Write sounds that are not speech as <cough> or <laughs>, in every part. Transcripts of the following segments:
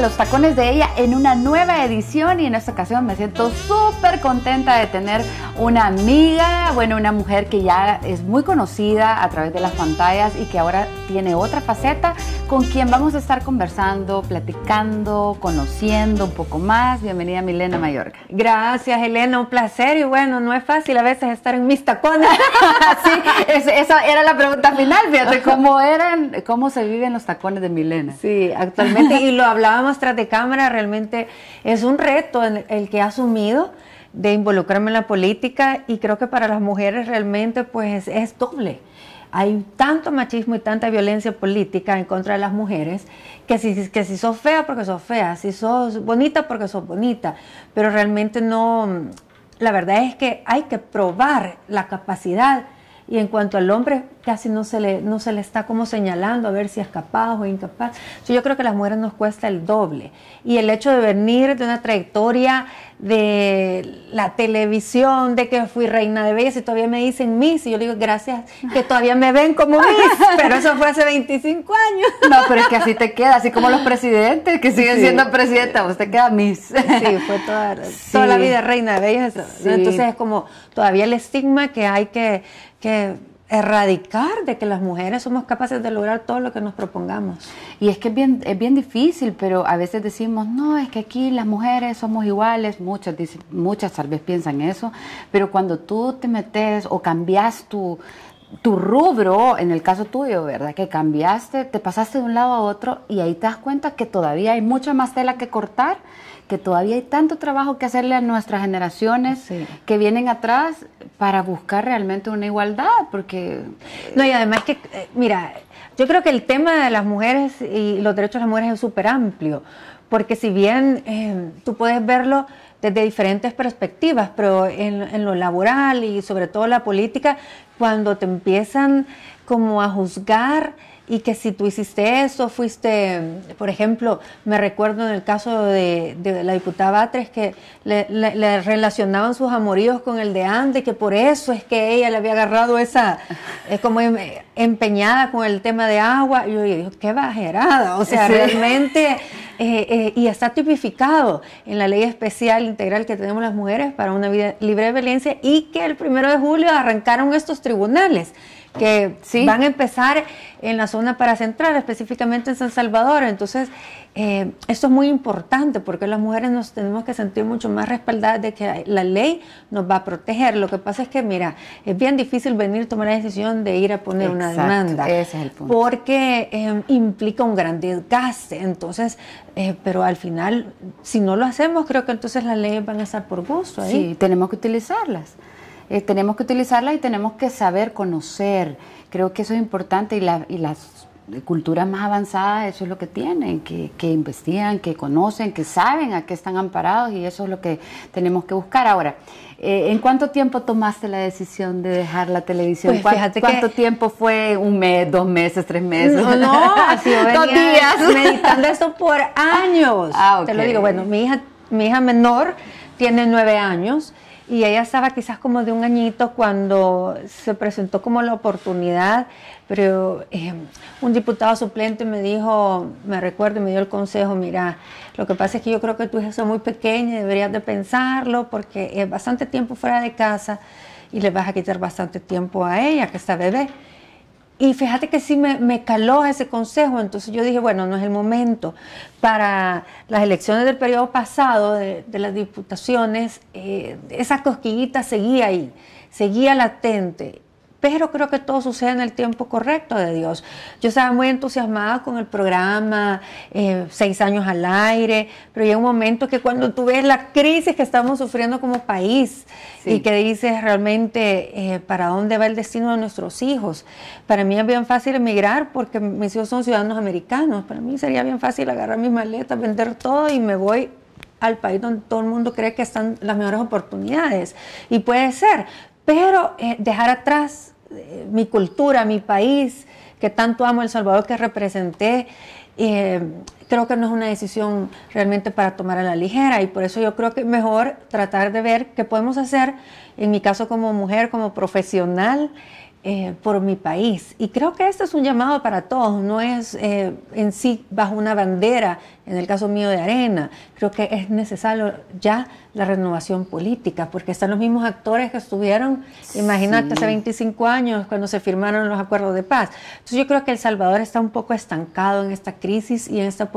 los tacones de ella en una nueva edición y en esta ocasión me siento súper contenta de tener una amiga, bueno, una mujer que ya es muy conocida a través de las pantallas y que ahora tiene otra faceta con quien vamos a estar conversando, platicando, conociendo un poco más. Bienvenida Milena Mayorga. Gracias Elena, un placer y bueno, no es fácil a veces estar en mis tacones. <laughs> sí, esa era la pregunta final, fíjate cómo eran, cómo se viven los tacones de Milena. Sí, actualmente y lo hablábamos tras de cámara, realmente es un reto el que ha asumido de involucrarme en la política y creo que para las mujeres realmente pues es doble hay tanto machismo y tanta violencia política en contra de las mujeres que si, que si sos fea porque sos fea, si sos bonita porque sos bonita, pero realmente no, la verdad es que hay que probar la capacidad y en cuanto al hombre, casi no se le, no se le está como señalando a ver si es capaz o incapaz. Yo creo que a las mujeres nos cuesta el doble. Y el hecho de venir de una trayectoria de la televisión, de que fui reina de belleza y todavía me dicen Miss, y yo digo, gracias, que todavía me ven como Miss, <laughs> pero eso fue hace 25 años. No, pero es que así te queda, así como los presidentes que siguen siendo presidenta, usted pues queda Miss. Sí, fue toda, la vida reina de belleza. Entonces es como todavía el estigma que hay que, que erradicar de que las mujeres somos capaces de lograr todo lo que nos propongamos. Y es que es bien, es bien difícil, pero a veces decimos, no, es que aquí las mujeres somos iguales, muchas, dicen, muchas tal vez piensan eso, pero cuando tú te metes o cambias tu, tu rubro, en el caso tuyo, ¿verdad? Que cambiaste, te pasaste de un lado a otro y ahí te das cuenta que todavía hay mucha más tela que cortar, que todavía hay tanto trabajo que hacerle a nuestras generaciones que vienen atrás para buscar realmente una igualdad, porque... No, y además que, eh, mira, yo creo que el tema de las mujeres y los derechos de las mujeres es súper amplio, porque si bien eh, tú puedes verlo desde diferentes perspectivas, pero en, lo laboral y sobre todo la política, cuando te empiezan como a juzgar y que si tú hiciste eso, fuiste, por ejemplo, me recuerdo en el caso de, la diputada Batres que le, relacionaban sus amoríos con el de Ande, que por eso es que ella le había agarrado esa, es como em, empeñada con el tema de agua. Y yo digo, qué bajerada, o sea, realmente eh, eh, y está tipificado en la ley especial integral que tenemos las mujeres para una vida libre de violencia y que el primero de julio arrancaron estos tribunales que van a empezar en la zona para centrar específicamente en San Salvador. Entonces, eh, esto es muy importante porque las mujeres nos tenemos que sentir mucho más respaldadas de que la ley nos va a proteger. Lo que pasa es que, mira, es bien difícil venir a tomar la decisión de ir a poner una demanda. Ese es el punto. Porque eh, implica un gran desgaste. Entonces, eh, pero al final, si no lo hacemos, creo que entonces las leyes van a estar por gusto. Ahí. Sí, tenemos que utilizarlas. Eh, tenemos que utilizarla y tenemos que saber conocer. Creo que eso es importante y, la, y las culturas más avanzadas eso es lo que tienen, que, que, investigan, que conocen, que saben a qué están amparados y eso es lo que tenemos que buscar. Ahora, eh, ¿en cuánto tiempo tomaste la decisión de dejar la televisión? Pues ¿Cuánto tiempo fue? ¿Un mes, dos meses, tres meses? No, no, <laughs> dos días. <laughs> meditando esto por años. Ah, ah, okay. Te lo digo, bueno, mi hija, mi hija menor tiene nueve años y ella estaba quizás como de un añito cuando se presentó como la oportunidad, pero eh, un diputado suplente me dijo, me recuerdo, me dio el consejo, mira, lo que pasa es que yo creo que tu hija es muy pequeña, deberías de pensarlo porque es bastante tiempo fuera de casa y le vas a quitar bastante tiempo a ella, que está bebé. Y fíjate que sí me, caló ese consejo, entonces yo dije, bueno, no es el momento. Para las elecciones del periodo pasado, de, las diputaciones, eh, esa cosquillita seguía ahí, seguía latente pero creo que todo sucede en el tiempo correcto de Dios. Yo estaba muy entusiasmada con el programa, eh, seis años al aire, pero llega un momento que cuando tú ves la crisis que estamos sufriendo como país y que dices realmente eh, para dónde va el destino de nuestros hijos, para mí es bien fácil emigrar porque mis hijos son ciudadanos americanos, para mí sería bien fácil agarrar mis maletas, vender todo y me voy al país donde todo el mundo cree que están las mejores oportunidades. Y puede ser, pero eh, dejar atrás eh, mi cultura, mi país, que tanto amo El Salvador, que representé, eh, creo que no es una decisión realmente para tomar a la ligera y por eso yo creo que es mejor tratar de ver qué podemos hacer, en mi caso como mujer, como profesional, eh, por mi país. Y creo que este es un llamado para todos, no es en sí bajo una bandera, en el caso mío de arena, creo que es necesario ya la renovación política, porque están los mismos actores que estuvieron, imagínate, hace 25 años cuando se firmaron los acuerdos de paz. Entonces yo creo que El Salvador está un poco estancado en esta crisis y en esta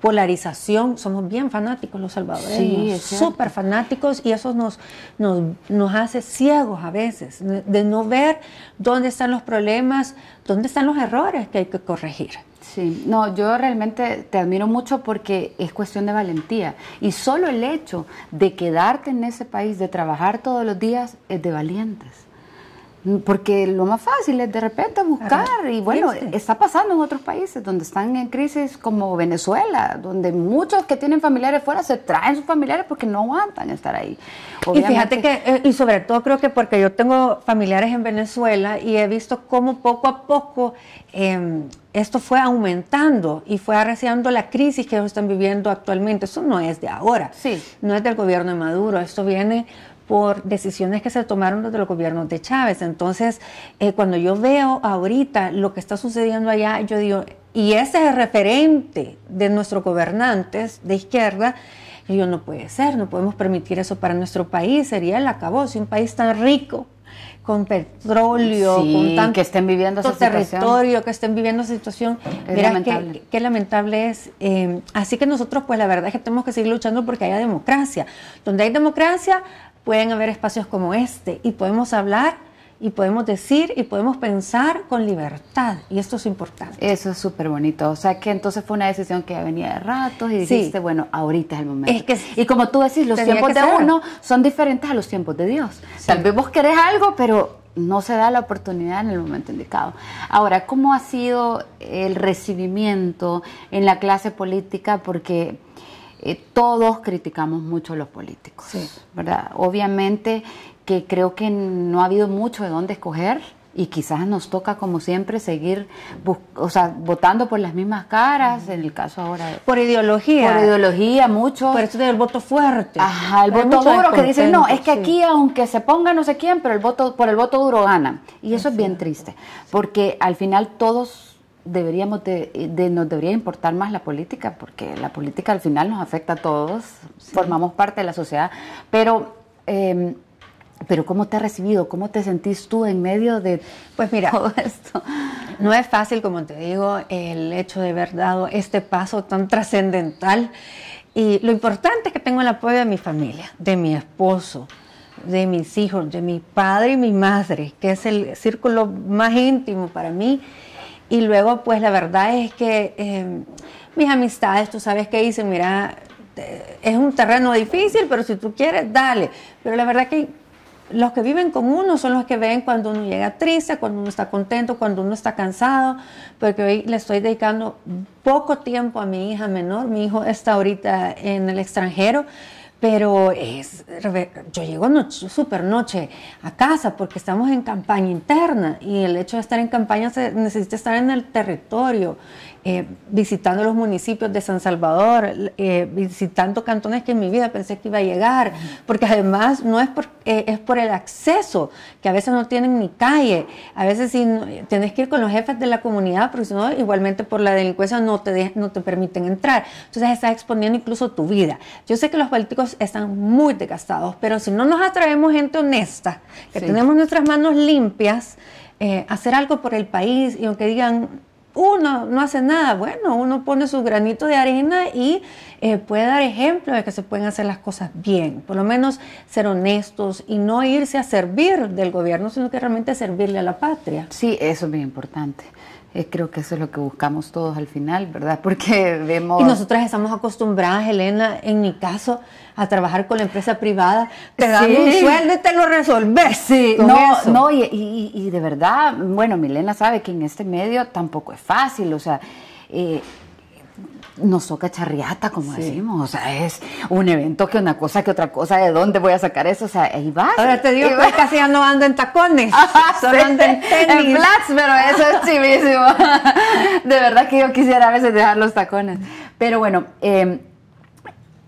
polarización. Somos bien fanáticos los salvadoreños, súper fanáticos y eso nos, nos, nos hace ciegos a veces, de no ver dónde están los problemas, dónde están los errores que hay que corregir. Sí, no, yo realmente te admiro mucho porque es cuestión de valentía y solo el hecho de quedarte en ese país, de trabajar todos los días, es de valientes. Porque lo más fácil es de repente buscar, y bueno, está pasando en otros países donde están en crisis como Venezuela, donde muchos que tienen familiares fuera se traen sus familiares porque no aguantan estar ahí. y fíjate que, eh, y sobre todo creo que porque yo tengo familiares en Venezuela y he visto cómo poco a poco em, esto fue aumentando y fue arreciando la crisis que ellos están viviendo actualmente. Eso no es de ahora, no es del gobierno de Maduro, esto viene por decisiones que se tomaron desde los gobiernos de Chávez. Entonces, eh, cuando yo veo ahorita lo que está sucediendo allá, yo digo, y ese es el referente de nuestros gobernantes de izquierda, y yo no puede ser, no podemos permitir eso para nuestro país, sería el acabo, si un país tan rico con petróleo, con tanto que estén viviendo esa territorio, situación. que estén viviendo esa situación. Mira, lamentable. Qué, lamentable es. Eh, así que nosotros, pues la verdad es que tenemos que seguir luchando porque haya democracia. Donde hay democracia, pueden haber espacios como este y podemos hablar y podemos decir y podemos pensar con libertad. Y esto es importante. Eso es súper bonito. O sea que entonces fue una decisión que venía de ratos y dijiste, bueno, ahorita es el momento. y como tú decís, los tiempos de uno son diferentes a los tiempos de Dios. Tal vez vos querés algo, pero no se da la oportunidad en el momento indicado. Ahora, ¿cómo ha sido el recibimiento en la clase política? Porque eh, todos criticamos mucho a los políticos, ¿verdad? Obviamente que creo que no ha habido mucho de dónde escoger y quizás nos toca como siempre seguir votando por las mismas caras en el caso ahora por ideología por ideología mucho por eso del voto fuerte ajá el voto duro que dicen no es que aquí aunque se ponga no sé quién pero el voto por el voto duro gana y eso es, bien triste porque al final todos deberíamos de, nos debería importar más la política, porque la política al final nos afecta a todos, formamos parte de la sociedad, pero... Em, pero ¿cómo te ha recibido? ¿Cómo te sentís tú en medio de pues mira, todo esto? <laughs> No es fácil, como te digo, el hecho de haber dado este paso tan trascendental. Y lo importante es que tengo el apoyo de mi familia, de mi esposo, de mis hijos, de mi padre y mi madre, que es el círculo más íntimo para mí y luego, pues la verdad es que em, mis amistades, tú sabes que dicen, mira, es un terreno difícil, pero si tú quieres, dale. Pero la verdad que los que viven con uno son los que ven cuando uno llega triste, cuando uno está contento, cuando uno está cansado, porque hoy le estoy dedicando poco tiempo a mi hija menor. Mi hijo está ahorita en el extranjero, pero es, yo llego super noche a casa porque estamos en campaña interna y el hecho de estar en campaña se, necesita estar en el territorio eh, visitando los municipios de San Salvador, eh, visitando cantones que en mi vida pensé que iba a llegar, porque además no es por, eh, es por el acceso, que a veces no tienen ni calle, a veces tienes que ir con los jefes de la comunidad, porque si no, igualmente por la delincuencia no te, no te permiten entrar. Entonces estás exponiendo incluso tu vida. Yo sé que los políticos están muy desgastados, pero si no nos atraemos gente honesta, que tenemos nuestras manos limpias, hacer algo por el país y aunque digan uno no hace nada. Bueno, uno pone su granito de arena y eh, puede dar ejemplo de que se pueden hacer las cosas bien, por lo menos ser honestos y no irse a servir del gobierno, sino que realmente servirle a la patria. Sí, eso es bien importante. Eh, creo que eso es lo que buscamos todos al final, ¿verdad? <laughs> Porque vemos... Y nosotras estamos acostumbradas, Elena, en mi caso, a trabajar con la empresa privada. Te sí. dan un sueldo te lo resolves. Sí, no, no, y, de verdad, bueno, Milena sabe que en este medio tampoco es fácil, o sea... Eh, nos toca charriata, como decimos. O sea, es un evento que una cosa que otra cosa, ¿de dónde voy a sacar eso? O sea, ahí va. Ahora te digo casi ya no ando en tacones, <laughs> ah, solo en tenis. En flats, pero eso es <laughs> chivísimo. <laughs> de verdad que yo quisiera a veces dejar los tacones. Pero bueno, eh,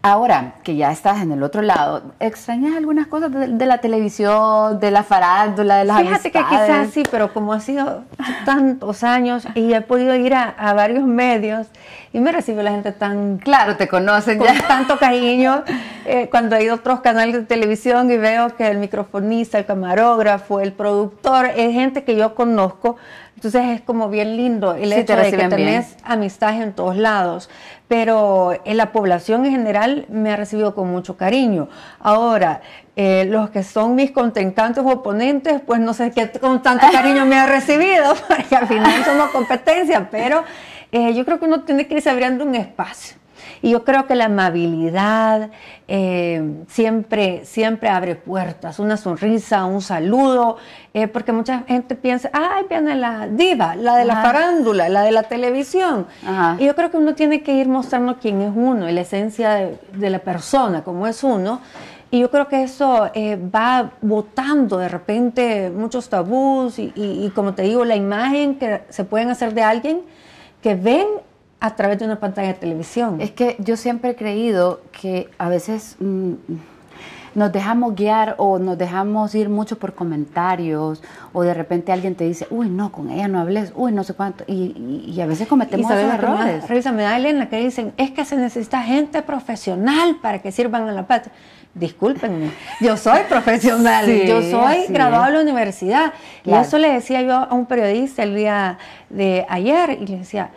Ahora que ya estás en el otro lado, ¿extrañas algunas cosas de, la televisión, de la farándula, de las Fíjate que quizás sí, pero como ha sido tantos años y he podido ir a, varios medios y me recibe la gente tan... Claro, te conocen con tanto cariño. Eh, cuando he ido otros canales de televisión y veo que el microfonista, el camarógrafo, el productor, es gente que yo conozco, entonces es como bien lindo el hecho de que tenés amistades en todos lados. Pero en la población en general me ha recibido con mucho cariño. Ahora, eh, los que son mis contentantes oponentes, pues no sé qué con tanto <laughs> cariño me ha recibido, <laughs> porque al final somos competencia, pero eh, yo creo que uno tiene que ir abriendo un espacio y yo creo que la amabilidad eh, siempre, siempre abre puertas, una sonrisa, un saludo, eh, porque mucha gente piensa, ay, viene la diva, la de la farándula, la de la televisión. Y yo creo que uno tiene que ir mostrando quién es uno la esencia de, la persona, cómo es uno. Y yo creo que eso eh, va botando de repente muchos tabús y, y, como te digo, la imagen que se pueden hacer de alguien que ven a través de una pantalla de televisión. Es que yo siempre he creído que a veces mm, nos dejamos guiar o nos dejamos ir mucho por comentarios o de repente alguien te dice, uy, no, con ella no hables, uy, no sé cuánto. Y, a veces cometemos errores. Revisa, me da Elena que dicen, es que se necesita gente profesional para que sirvan a la patria. Discúlpenme, yo soy profesional, yo soy graduado de la universidad. Y eso le decía yo a un periodista el día de ayer y le decía,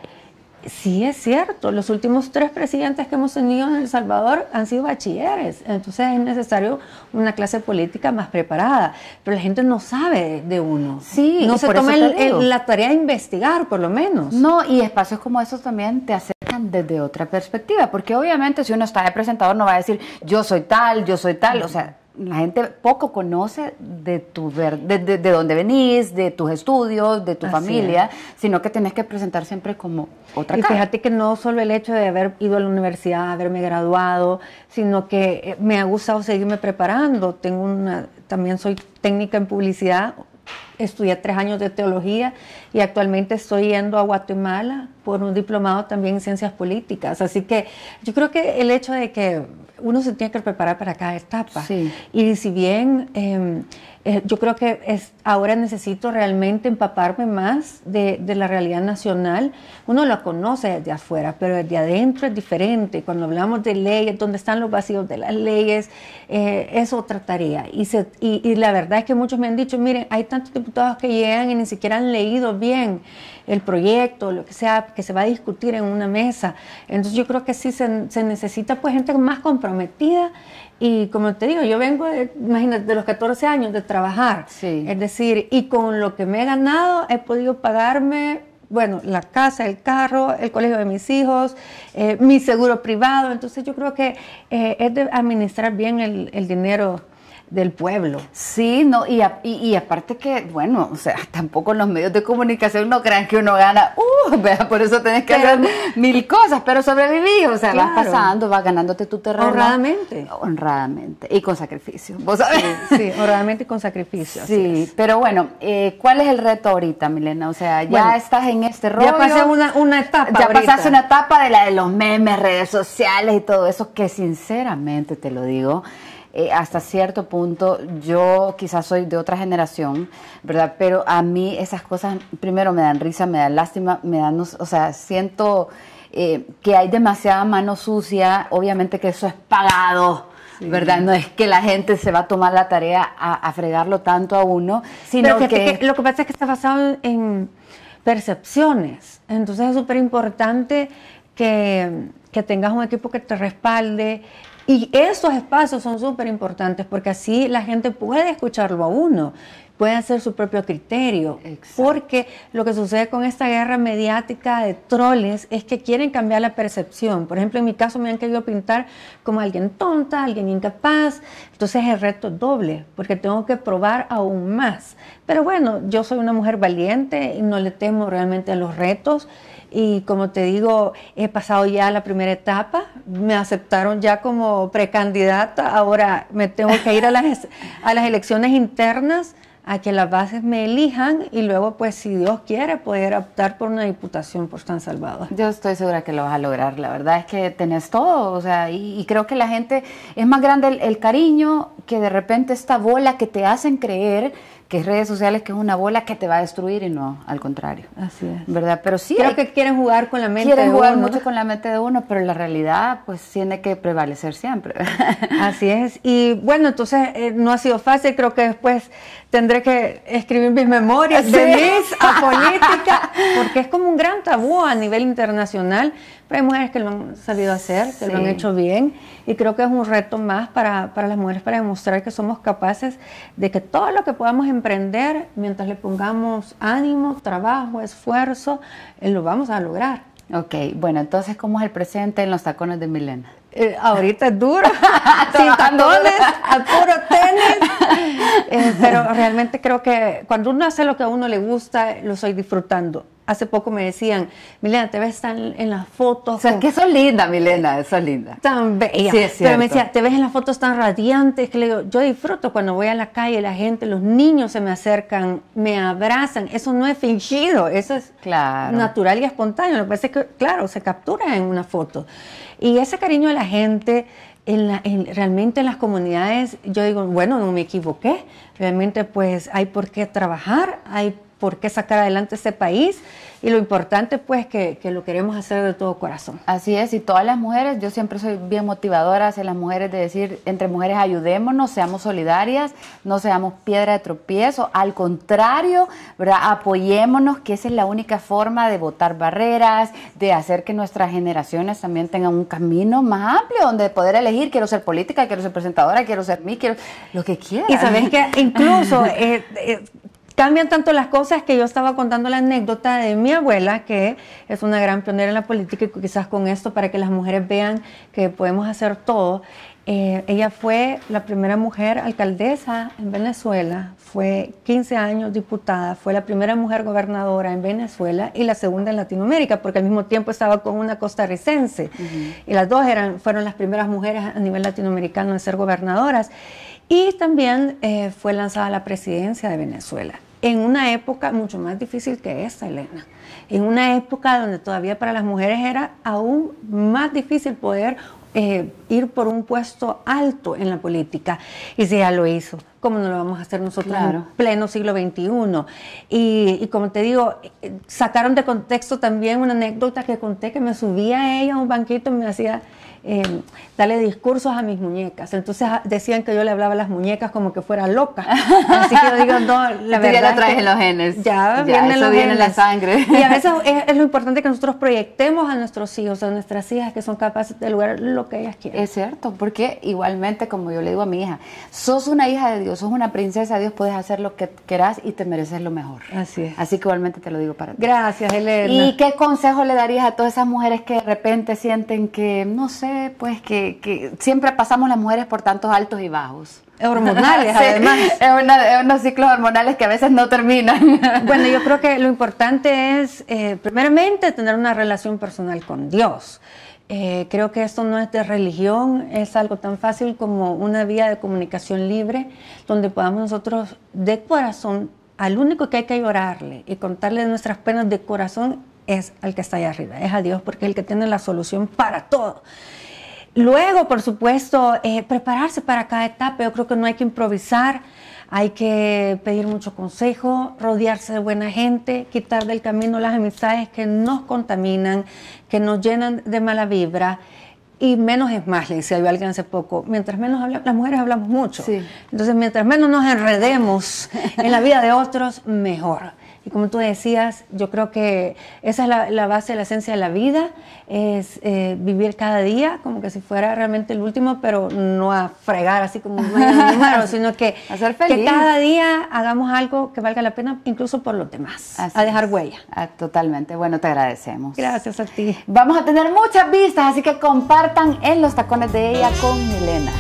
sí es cierto, los últimos tres presidentes que hemos tenido en El Salvador han sido bachilleres, entonces es necesario una clase política más preparada, pero la gente no sabe de uno. Sí, no se toma la tarea de investigar, por lo menos. No, y espacios como esos también te acercan desde otra perspectiva, porque obviamente si uno está de presentador no va a decir yo soy tal, yo soy tal, o sea, la gente poco conoce de, tu de, de, dónde venís, de tus estudios, de tu familia, sino que tenés que presentar siempre como otra cosa. Y fíjate que no solo el hecho de haber ido a la universidad, haberme graduado, sino que eh, me ha gustado seguirme preparando. Tengo una, también soy técnica en publicidad, estudié tres años de teología y actualmente estoy yendo a Guatemala por un diplomado también en ciencias políticas. Así que yo creo que el hecho de que uno se tiene que preparar para cada etapa. Y si bien em, eh, yo creo que es, ahora necesito realmente empaparme más de, la realidad nacional. Uno la conoce desde afuera, pero desde adentro es diferente. Cuando hablamos de leyes, dónde están los vacíos de las leyes, eh, es otra tarea. Y, y la verdad es que muchos me han dicho, miren, hay tantos diputados que llegan y ni siquiera han leído bien el proyecto, lo que sea, que se va a discutir en una mesa. Entonces yo creo que sí se, necesita pues gente más comprometida y como te digo, yo vengo, de, imagínate, de los 14 años de trabajar. Es decir, y con lo que me he ganado he podido pagarme bueno, la casa, el carro, el colegio de mis hijos, eh, mi seguro privado. Entonces yo creo que eh, es de administrar bien el, el dinero del pueblo. Sí, no, y, y, aparte que, bueno, o sea, <laughs> tampoco los medios de comunicación no crean que uno gana, uh, <laughs> por eso tenés que hacer <laughs> mil cosas, pero sobrevivir, o sea, vas pasando, vas ganándote tu terreno. Honradamente. Honradamente, y con sacrificio, vos sabés. Sí, honradamente y con sacrificio. Sí, pero bueno, eh, ¿cuál es el reto ahorita, Milena? O sea, ya estás en este rollo. Ya pasé una, una etapa Ya pasaste una etapa de la de los memes, redes sociales y todo eso, que sinceramente te lo digo, eh, hasta cierto punto, yo quizás soy de otra generación, ¿verdad? Pero a mí esas cosas primero me dan risa, me dan lástima, me dan, o sea, siento eh, que hay demasiada mano sucia, obviamente que eso es pagado. ¿verdad? No es que la gente se va a tomar la tarea a, fregarlo tanto a uno, sino que, Lo que pasa es que está basado en percepciones, entonces es súper importante que, que, tengas un equipo que te respalde, y esos espacios son súper importantes porque así la gente puede escucharlo a uno. Pueden hacer su propio criterio. Porque lo que sucede con esta guerra mediática de troles es que quieren cambiar la percepción. Por ejemplo, en mi caso me han querido pintar como alguien tonta, alguien incapaz. Entonces el reto doble, porque tengo que probar aún más. Pero bueno, yo soy una mujer valiente y no le temo realmente a los retos. Y como te digo, he pasado ya la primera etapa, me aceptaron ya como precandidata, ahora me tengo que ir a las, a las elecciones internas a que las bases me elijan y luego, pues, si Dios quiere, poder optar por una diputación por San Salvador. Yo estoy segura que lo vas a lograr, la verdad es que tenés todo, o sea, y, creo que la gente es más grande el, cariño que de repente esta bola que te hacen creer que es redes sociales, que es una bola que te va a destruir y no, al contrario. Así es. ¿Verdad? Pero sí. Creo que quieren jugar con la mente de uno. Quieren jugar mucho con la mente de uno, pero la realidad, pues, tiene que prevalecer siempre. <laughs> Así es. Y bueno, entonces eh, no ha sido fácil, creo que después tendré que escribir mis memorias de mis a <laughs> política, porque es como un gran tabú a nivel internacional, pero hay mujeres que lo han sabido hacer, que lo han hecho bien, y creo que es un reto más para, para, las mujeres para demostrar que somos capaces de que todo lo que podamos emprender, mientras le pongamos ánimo, trabajo, esfuerzo, eh, lo vamos a lograr. Ok, bueno, entonces, ¿cómo es el presente en los tacones de Milena? Eh, ahorita es duro, sin <laughs> puro tenis. <laughs> Eh, pero realmente creo que cuando uno hace lo que a uno le gusta, lo estoy disfrutando. Hace poco me decían, Milena, te ves tan en las fotos. O sea, que son linda, Milena, son linda. Tan bella. Sí, Pero me decía, te ves en las fotos tan radiantes. Que le digo, yo disfruto cuando voy a la calle, la gente, los niños se me acercan, me abrazan. Eso no es fingido, eso es natural y espontáneo. Lo que pasa es que, claro, se captura en una foto. Y ese cariño de la gente, realmente en las comunidades, yo digo, bueno, no me equivoqué, realmente pues hay por qué trabajar, hay por qué sacar adelante este país y lo importante pues que, que, lo queremos hacer de todo corazón. Así es, y todas las mujeres, yo siempre soy bien motivadora hacia las mujeres de decir, entre mujeres ayudémonos, seamos solidarias, no seamos piedra de tropiezo, al contrario, apoyémonos, que esa es la única forma de botar barreras, de hacer que nuestras generaciones también tengan un camino más amplio donde poder elegir, quiero ser política, quiero ser presentadora, quiero ser mí, quiero lo que quiera. Y sabes que <laughs> incluso eh, eh, cambian tanto las cosas que yo estaba contando la anécdota de mi abuela, que es una gran pionera en la política y quizás con esto para que las mujeres vean que podemos hacer todo. Eh, ella fue la primera mujer alcaldesa en Venezuela, fue 15 años diputada, fue la primera mujer gobernadora en Venezuela y la segunda en Latinoamérica, porque al mismo tiempo estaba con una costarricense. Y las dos eran, fueron las primeras mujeres a nivel latinoamericano en ser gobernadoras. Y también eh, fue lanzada la presidencia de Venezuela en una época mucho más difícil que esta, Elena. En una época donde todavía para las mujeres era aún más difícil poder eh, ir por un puesto alto en la política. Y si ya lo hizo, como no lo vamos a hacer nosotros pleno siglo XXI? Y, como te digo, sacaron de contexto también una anécdota que conté que me subía a ella a un banquito y me hacía eh, em, darle discursos a mis muñecas. Entonces ah, decían que yo le hablaba a las muñecas como que fuera loca. Así que yo digo, no, la verdad. <laughs> ya lo traes en los genes. Ya, eso viene en la sangre. Y a veces es, lo importante que nosotros proyectemos a nuestros hijos, a nuestras hijas, que son capaces de lograr lo que ellas quieren. Es cierto, porque igualmente, como yo le digo a mi hija, sos una hija de Dios, sos una princesa Dios, puedes hacer lo que querás y te mereces lo mejor. Así es. Así que igualmente te lo digo para ti. Gracias, Elena. ¿Y qué consejo le darías a todas esas mujeres que de repente sienten que, no sé, pues que, siempre pasamos las mujeres por tantos altos y bajos hormonales, <laughs> además. Es, unos ciclos hormonales que a veces no terminan. <laughs> Bueno, yo creo que lo importante es, eh, primeramente, tener una relación personal con Dios. Eh, creo que esto no es de religión, es algo tan fácil como una vía de comunicación libre, donde podamos nosotros de corazón, al único que hay que llorarle y contarle nuestras penas de corazón es al que está allá arriba, es a Dios, porque es el que tiene la solución para todo. Luego, por supuesto, eh, prepararse para cada etapa. Yo creo que no hay que improvisar, hay que pedir mucho consejo, rodearse de buena gente, quitar del camino las amistades que nos contaminan, que nos llenan de mala vibra. Y menos es más, le decía yo alguien hace poco, mientras menos las mujeres hablamos mucho. Entonces, mientras menos nos enredemos <laughs> en la vida de otros, mejor. Y como tú decías, yo creo que esa es la, base, la esencia de la vida, es eh, vivir cada día como que si fuera realmente el último, pero no a fregar así como un número, <laughs> sino que, que cada día hagamos algo que valga la pena, incluso por los demás, a dejar huella. Ah, totalmente, bueno, te agradecemos. Gracias a ti. Vamos a tener muchas vistas, así que compartan en los tacones de ella con Milena.